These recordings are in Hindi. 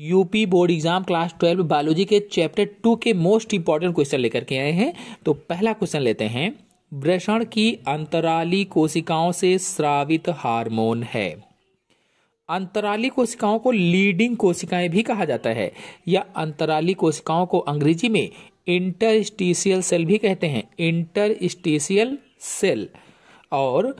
UP board exam class twelve biology के चैप्टर टू के मोस्ट इंपॉर्टेंट क्वेश्चन लेकर के आए हैं तो पहला क्वेश्चन लेते हैं वृषण की अंतराली कोशिकाओं से श्रावित हार्मोन है अंतराली कोशिकाओं को लीडिंग कोशिकाएं भी कहा जाता है या अंतराली कोशिकाओं को अंग्रेजी में इंटरस्टिशियल सेल भी कहते हैं इंटरस्टिशियल सेल और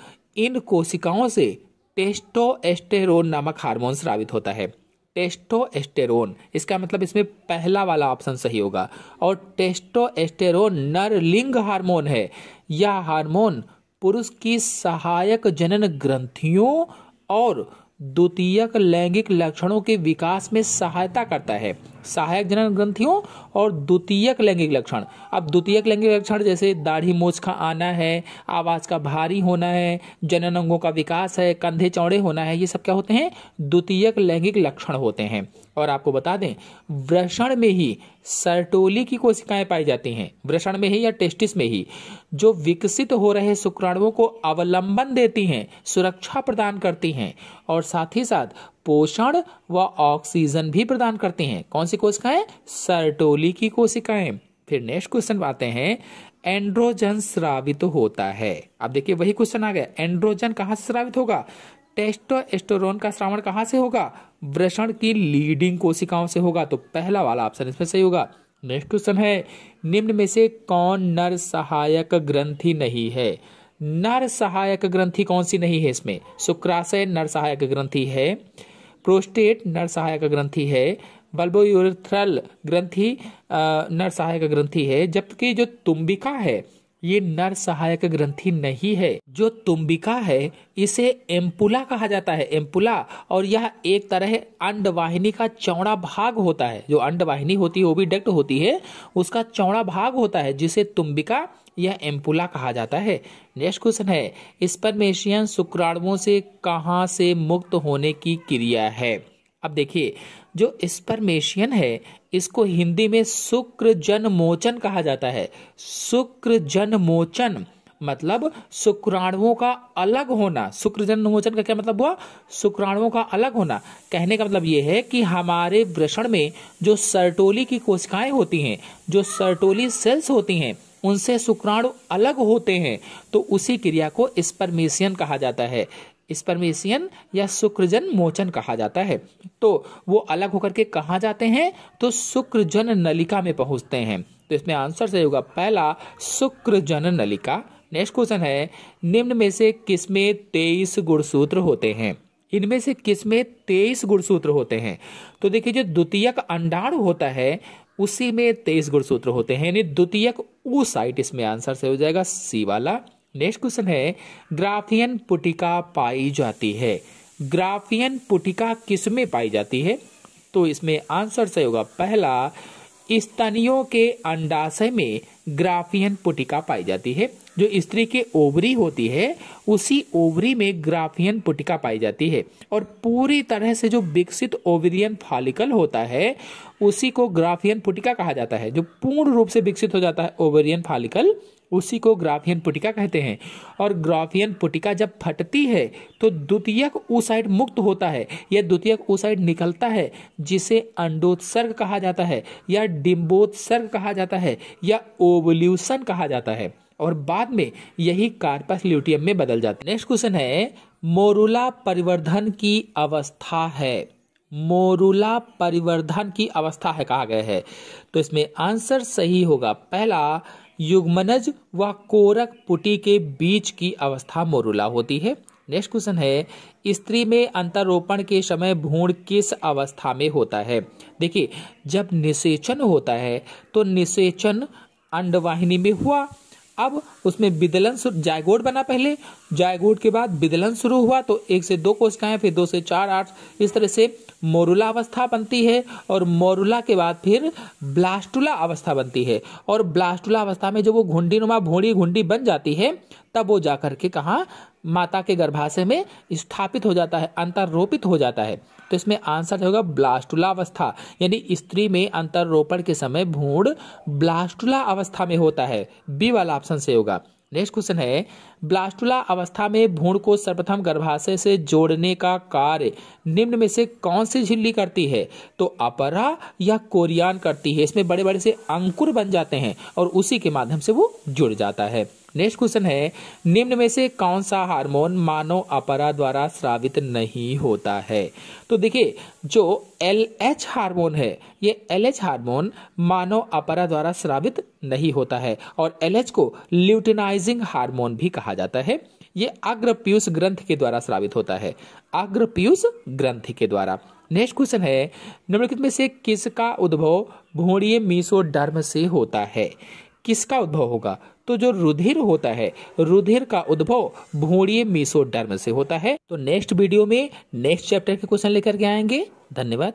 इन कोशिकाओं से टेस्टोएस्टेरोन नामक हार्मोन स्रावित होता है टेस्टोस्टेरोन इसका मतलब इसमें पहला वाला ऑप्शन सही होगा और टेस्टोस्टेरोन नरलिंग हार्मोन है यह हार्मोन पुरुष की सहायक जनन ग्रंथियों और द्वितीयक लैंगिक लक्षणों के विकास में सहायता करता है सहायक जनन ग्रंथियों और द्वितीयक लैंगिक लक्षण अब द्वितीयक लैंगिक लक्षण जैसे दाढ़ी मोछ का आना है आवाज का भारी होना है जनन अंगों का विकास है कंधे चौड़े होना है ये सब क्या होते हैं द्वितीयक लैंगिक लक्षण होते हैं और आपको बता दें वृषण में ही सर्टोली की कोशिकाएं पाई जाती हैं वृषण में ही या टेस्टिस में ही जो विकसित हो रहे शुक्राणुओं को अवलंबन देती हैं सुरक्षा प्रदान करती हैं और साथ ही साथ पोषण व ऑक्सीजन भी प्रदान करते हैं कौन सी कोशिकाएं सर्टोली की कोशिकाएं फिर नेक्स्ट क्वेश्चन आते हैं एंड्रोजन श्रावित तो होता है अब देखिए वही क्वेश्चन आ गया एंड्रोजन कहाँ से श्रावित होगा टेस्टोस्टेरोन का श्रावण कहाँ से होगा वृषण की लीडिंग कोशिकाओं से होगा तो पहला वाला ऑप्शन इसमें सही होगा नेक्स्ट क्वेश्चन है निम्न में से कौन नर सहायक ग्रंथि नहीं है नर सहायक ग्रंथि कौन सी नहीं है इसमें शुक्राशय नर सहायक ग्रंथि है प्रोस्टेट नरसहायक ग्रंथि है बल्बोयूरथ्रल ग्रंथि नर सहायक ग्रंथि है जबकि जो तुम्बिका है ये नर सहायक ग्रंथि नहीं है जो तुम्बिका है इसे एम्पुला कहा जाता है एम्पुला और यह एक तरह अंडवाहिनी का चौड़ा भाग होता है जो अंडवाहिनी होती है वो भी डक्ट होती है उसका चौड़ा भाग होता है जिसे तुम्बिका यह एम्पुला कहा जाता है नेक्स्ट क्वेश्चन है स्पर्मेशियन शुक्राणुओं से कहाँ से मुक्त होने की क्रिया है अब देखिए जो स्पर्मेशियन है इसको हिंदी में शुक्र जन मोचन कहा जाता है शुक्र जन मोचन मतलब शुक्राणुओं का अलग होना शुक्र मोचन का क्या मतलब हुआ शुक्राणुओं का अलग होना कहने का मतलब यह है कि हमारे वृषण में जो सर्टोली की कोशिकाएं होती हैं जो सर्टोली सेल्स होती हैं उनसे शुक्राणु अलग होते हैं तो उसी क्रिया को स्पर्मेशियन कहा जाता है स्पर्मेशियन या शुक्रजन मोचन कहा जाता है तो वो अलग होकर के कहाँ जाते हैं तो शुक्रजन नलिका में पहुंचते हैं तो इसमें आंसर सही होगा पहला शुक्रजन नलिका नेक्स्ट क्वेश्चन है निम्न में से किसमें तेईस गुणसूत्र होते हैं इनमें से किसमें तेईस गुणसूत्र होते हैं तो देखिए जो द्वितीयक अंडाणु होता है उसी में तेईस गुणसूत्र होते हैं यानी द्वितीयक ऊ साइट इसमें आंसर से हो जाएगा सी वाला नेक्स्ट क्वेश्चन है ग्राफियन पुटिका पाई जाती है ग्राफियन पुटिका किसमें पाई जाती है तो इसमें आंसर सही होगा पहला स्तनियों के अंडाशय में ग्राफियन पुटिका पाई जाती है जो स्त्री के ओवरी होती है उसी ओवरी में ग्राफियन पुटिका पाई जाती है और पूरी तरह से जो विकसित ओवरियन फॉलिकल होता है उसी को ग्राफियन पुटिका कहा जाता है जो पूर्ण रूप से विकसित हो जाता है ओवरियन फॉलिकल उसी को ग्राफियन पुटिका कहते हैं और ग्राफियन पुटिका जब फटती है तो द्वितीयक साइड मुक्त होता है या द्वितीयक साइड निकलता है जिसे अंडोत्सर्ग कहा जाता है या डिम्बोत्सर्ग कहा जाता है या ओ कोवोल्यूशन कहा जाता है और बाद में यही कार्पस ल्यूटियम में बदल जाता है नेक्स्ट क्वेश्चन है मोरूला परिवर्धन की अवस्था है मोरूला परिवर्धन की अवस्था है कहा गया है तो इसमें आंसर सही होगा पहला युग्मनज व कोरक पुटी के बीच की अवस्था मोरूला होती है नेक्स्ट क्वेश्चन है स्त्री में अंतरोपण के समय भ्रूण किस अवस्था में होता है देखिए जब निषेचन होता है तो निषेचन अंडवाहिनी में हुआ अब उसमें विदलन जायगोड बना पहले जायगोड के बाद विदलन शुरू हुआ तो एक से दो कोशिकाएं फिर दो से चार आठ इस तरह से मोरुला अवस्था बनती है और मोरुला के बाद फिर ब्लास्टुला अवस्था बनती है और ब्लास्टुला अवस्था में जब वो घुंडी नुमा भोड़ी घुंडी बन जाती है तब वो जाकर के कहाँ माता के गर्भाशय में स्थापित हो जाता है अंतरोपित हो जाता है तो इसमें आंसर होगा ब्लास्टुला अवस्था यानी स्त्री में अंतरोपण के समय भूण ब्लास्टुला अवस्था में होता है बी वाला ऑप्शन से होगा नेक्स्ट क्वेश्चन है ब्लास्टुला अवस्था में भूण को सर्वप्रथम गर्भाशय से जोड़ने का कार्य निम्न में से कौन सी झिल्ली करती है तो अपरा या कोरियान करती है इसमें बड़े बड़े से अंकुर बन जाते हैं और उसी के माध्यम से वो जुड़ जाता है नेक्स्ट क्वेश्चन है निम्न में से कौन सा हार्मोन मानव अपरा द्वारा स्रावित नहीं होता है तो देखिए जो एल एच हार्मोन है ये एल एच हार्मोन मानव अपरा द्वारा स्रावित नहीं होता है और एल एच को ल्यूटिनाइजिंग हार्मोन भी कहा जाता है ये अग्रपीयूष ग्रंथ के द्वारा स्रावित होता है अग्रपीयूष ग्रंथ के द्वारा नेक्स्ट क्वेश्चन है निम्नलिखित में से किसका उद्भव भूणीय मीसोडर्म से होता है किसका उद्भव होगा तो जो रुधिर होता है रुधिर का उद्भव भूणीय मीसोडर्म से होता है तो नेक्स्ट वीडियो में नेक्स्ट चैप्टर के क्वेश्चन लेकर के आएंगे धन्यवाद